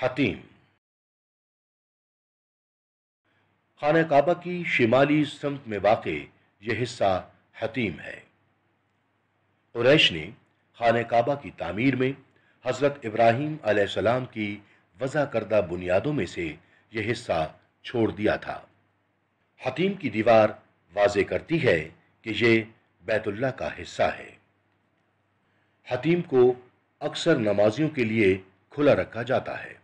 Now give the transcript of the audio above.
حتیم خانہ کعبہ کی شمالی سمت میں واقع یہ حصہ حتیم ہے قریش نے خانہ کعبہ کی تعمیر میں حضرت ابراہیم علیہ السلام کی وضع کردہ بنیادوں میں سے یہ حصہ چھوڑ دیا تھا حتیم کی دیوار واضح کرتی ہے کہ یہ بیت اللہ کا حصہ ہے حتیم کو اکثر نمازیوں کے لیے کھلا رکھا جاتا ہے